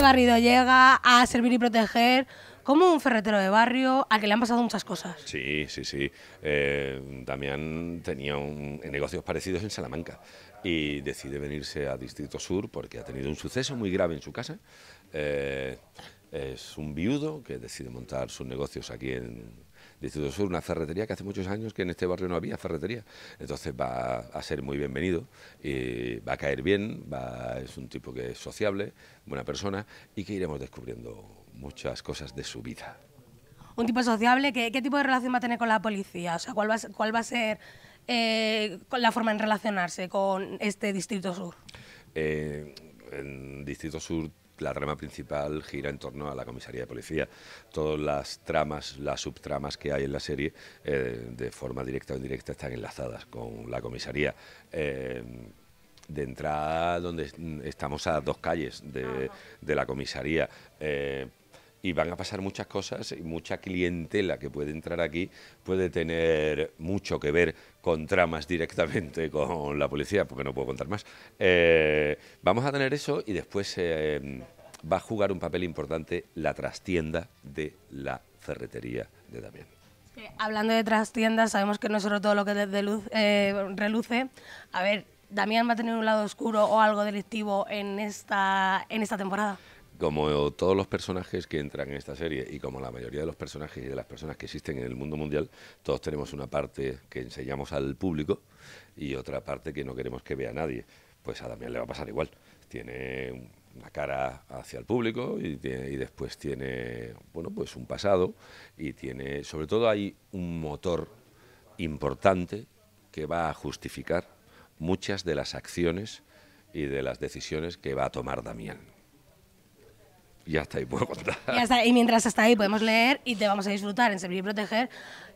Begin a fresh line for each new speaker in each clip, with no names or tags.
Garrido llega a servir y proteger como un ferretero de barrio al que le han pasado muchas cosas.
Sí, sí, sí. Eh, Damián tenía negocios parecidos en Salamanca y decide venirse a Distrito Sur porque ha tenido un suceso muy grave en su casa. Eh, es un viudo que decide montar sus negocios aquí en, ...Distrito Sur, una ferretería que hace muchos años que en este barrio no había ferretería. Entonces va a ser muy bienvenido, y va a caer bien, va, es un tipo que es sociable, buena persona y que iremos descubriendo muchas cosas de su vida.
Un tipo sociable, ¿qué, tipo de relación va a tener con la policía? O sea, ¿cuál va, cuál va a ser eh, la forma en relacionarse con este Distrito Sur?
Eh, Distrito Sur la trama principal gira en torno a la comisaría de policía. Todas las tramas, las subtramas que hay en la serie, eh, de forma directa o indirecta, están enlazadas con la comisaría. Eh, de entrada, donde estamos a dos calles de, ah, la comisaría. Eh, y van a pasar muchas cosas y mucha clientela que puede entrar aquí puede tener mucho que ver con tramas directamente con la policía, porque no puedo contar más. Vamos a tener eso y después eh, va a jugar un papel importante la trastienda de la ferretería de Damián.
hablando de trastiendas, sabemos que no es solo todo lo que desde luz, eh, reluce. A ver, ¿Damián va a tener un lado oscuro o algo delictivo en esta, en esta temporada?
Como todos los personajes que entran en esta serie y como la mayoría de los personajes y de las personas que existen en el mundo mundial, todos tenemos una parte que enseñamos al público y otra parte que no queremos que vea nadie pues a Damián le va a pasar igual. Tiene una cara hacia el público y, después tiene, bueno, pues un pasado y tiene, sobre todo hay un motor importante que va a justificar muchas de las acciones y de las decisiones que va a tomar Damián. Ya está ahí, puedo contar. y
mientras hasta ahí podemos leer y te vamos a disfrutar en Servir y Proteger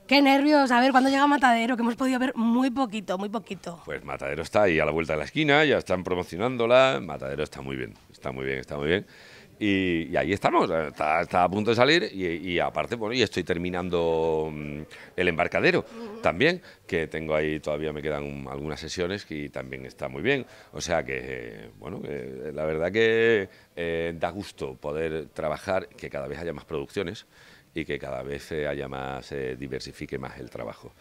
Qué nervios, a ver cuándo llega Matadero, que hemos podido ver muy poquito, muy
poquito. Pues Matadero está ahí a la vuelta de la esquina, ya están promocionándola, Matadero está muy bien, está muy bien, está muy bien. Y, ahí estamos, está, a punto de salir y, aparte, bueno, y estoy terminando mm, el embarcadero también, que tengo ahí, todavía me quedan algunas sesiones que también está muy bien. O sea que, eh, bueno, eh, la verdad que eh, da gusto poder trabajar, que cada vez haya más producciones y que cada vez eh, haya más, se eh, diversifique más el trabajo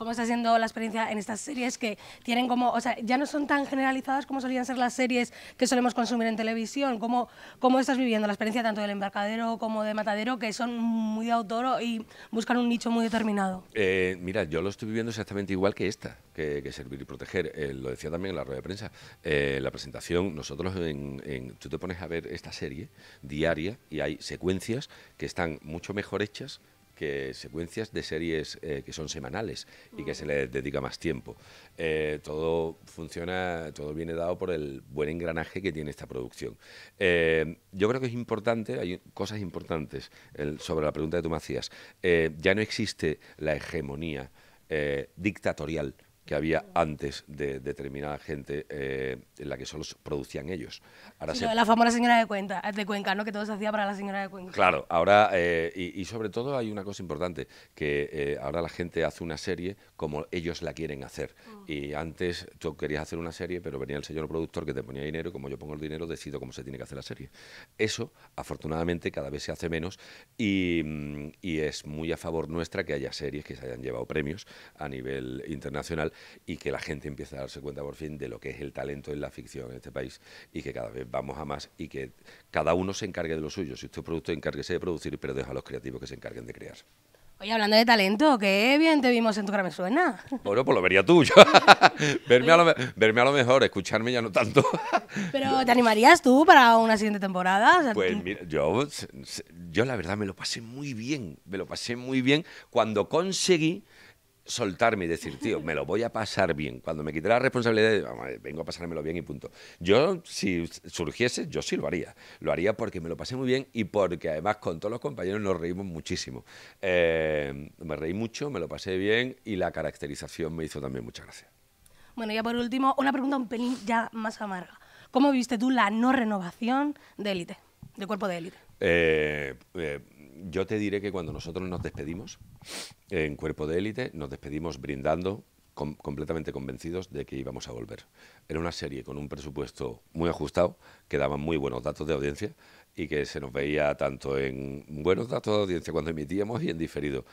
cómo está siendo la experiencia en estas series que tienen como, o sea, ya no son tan generalizadas como solían ser las series que solemos consumir en televisión. ¿Cómo, cómo estás viviendo la experiencia tanto del embarcadero como de matadero, que son muy de autor y buscan un nicho muy determinado?
Eh, mira, yo lo estoy viviendo exactamente igual que esta, que, Servir y Proteger. Eh, lo decía también en la rueda de prensa. Eh, la presentación, nosotros, en, en, tú te pones a ver esta serie diaria y hay secuencias que están mucho mejor hechas que secuencias de series eh, que son semanales y que se le dedica más tiempo. Eh, todo funciona, todo viene dado por el buen engranaje que tiene esta producción. Eh, yo creo que es importante, hay cosas importantes sobre la pregunta de tú macías ya no existe la hegemonía dictatorial que había antes de determinada gente eh, en la que solo producían ellos. La famosa
señora de, cuenta, de Cuenca, ¿no? que todo se hacía para la señora de Cuenca.
Claro, ahora, eh, y, sobre todo hay una cosa importante, que eh, ahora la gente hace una serie como ellos la quieren hacer. Mm. Y antes tú querías hacer una serie, pero venía el señor productor que te ponía dinero, ...y como yo pongo el dinero, decido cómo se tiene que hacer la serie. Eso, afortunadamente, cada vez se hace menos y mm, es muy a favor nuestra que haya series que se hayan llevado premios a nivel internacional y que la gente empiece a darse cuenta por fin de lo que es el talento en la ficción en este país y que cada vez vamos a más y que cada uno se encargue de lo suyo. Si usted producto, encárguese de producir, pero deja a los creativos que se encarguen de crear.
Oye, hablando de talento, qué bien te vimos en tu gran suena.
Bueno, pues lo vería tú. Yo. verme, a lo, mejor, escucharme ya no tanto.
Pero ¿te animarías tú para una siguiente temporada? pues
mira, yo, yo la verdad me lo pasé muy bien. Me lo pasé muy bien cuando conseguí soltarme y decir, tío, me lo voy a pasar bien. Cuando me quité la responsabilidad, vengo a pasármelo bien y punto. Yo, si surgiese, yo sí lo haría. Lo haría porque me lo pasé muy bien y porque además con todos los compañeros nos reímos muchísimo. Eh, me reí mucho, me lo pasé bien y la caracterización me hizo también mucha gracia.
Bueno, ya por último, una pregunta un pelín ya más amarga. ¿Cómo viste tú la no renovación de élite, de cuerpo de élite?
eh, eh yo te diré que cuando nosotros nos despedimos en Cuerpo de Élite, nos despedimos brindando completamente convencidos de que íbamos a volver. Era una serie con un presupuesto muy ajustado, que daba muy buenos datos de audiencia y que se nos veía tanto en buenos datos de audiencia cuando emitíamos y en diferido,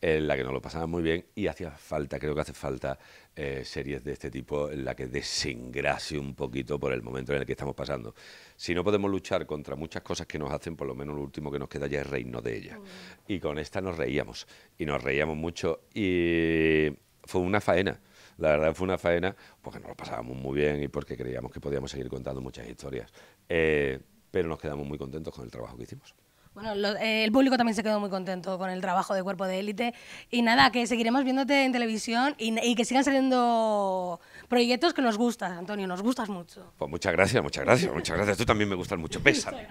en la que nos lo pasaban muy bien y hacía falta, creo que hace falta eh, series de este tipo en la que desengrase un poquito por el momento en el que estamos pasando. Si no podemos luchar contra muchas cosas que nos hacen, por lo menos lo último que nos queda ya es Reino de ella. Y con esta nos reíamos y nos reíamos mucho y fue una faena. La verdad fue una faena porque nos lo pasábamos muy bien y porque creíamos que podíamos seguir contando muchas historias. Eh, pero nos quedamos muy contentos con el trabajo que hicimos.
Bueno, eh, el público también se quedó muy contento con el trabajo de Cuerpo de Élite. Y nada, que seguiremos viéndote en televisión y, que sigan saliendo proyectos que nos gustan, Antonio, nos gustas mucho.
Pues muchas gracias, muchas gracias, muchas gracias. Tú también me gustas mucho, pésame.